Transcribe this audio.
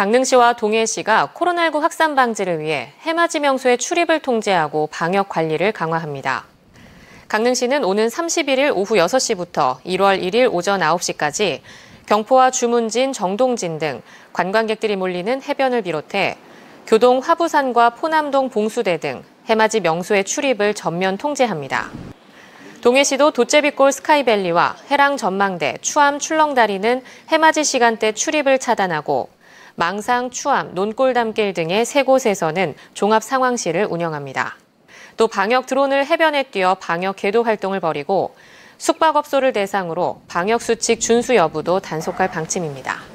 강릉시와 동해시가 코로나19 확산 방지를 위해 해맞이명소의 출입을 통제하고 방역 관리를 강화합니다. 강릉시는 오는 31일 오후 6시부터 1월 1일 오전 9시까지 경포와 주문진, 정동진 등 관광객들이 몰리는 해변을 비롯해 교동 화부산과 포남동 봉수대 등 해맞이 명소의 출입을 전면 통제합니다. 동해시도 도제비골 스카이밸리와 해랑 전망대, 추암 출렁다리는 해맞이 시간대 출입을 차단하고 망상, 추암, 논골담길 등의 세 곳에서는 종합 상황실을 운영합니다. 또 방역 드론을 해변에 띄어 방역 계도 활동을 벌이고 숙박업소를 대상으로 방역 수칙 준수 여부도 단속할 방침입니다.